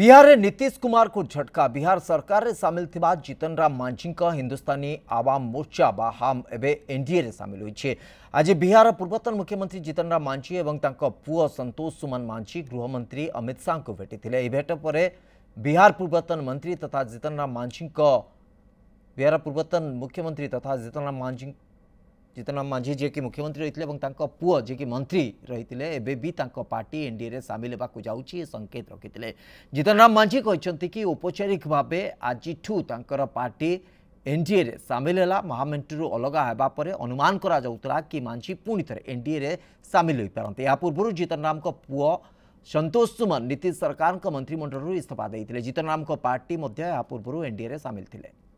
बिहार नीतीश कुमार को झटका बिहार सरकार रे सामिल थिबा जीतन राम मांझी हिंदुस्तानी आवाम मोर्चा बा हम एबे एनडीए रे सामिल होई आज बिहार पूर्वतन मुख्यमंत्री जीतन राम मांझी एवं तांको पुओ संतोष सुमन मांझी गृहमंत्री अमित शाह को भेटिथिले ए भेट पर बिहार पूर्वतन मंत्री तथा जीतन राम मांझी बिहार पूर्वतन मुख्यमंत्री तथा जीतन राम मांझी जितना माझी जी कि मुख्यमंत्री रही और पुओ जी कि मंत्री रही एबी पार्टी एनडीए सामिल होगा जाऊँ संकेत रखी जीतनराम माझी कहते कि औपचारिक भाव आज पार्टी एनडीए सामिल है महामेंटर अलग होगापर अनुमान करा कि माझी पुणी थे एनडीए सामिल हो पारे या पूर्व जीतनराम पुओ संतोष सुमन नीतीश सरकार मंत्रिमंडल इस्तफा देते जीतनराम पार्टी पूर्व एनडीए सामिल थे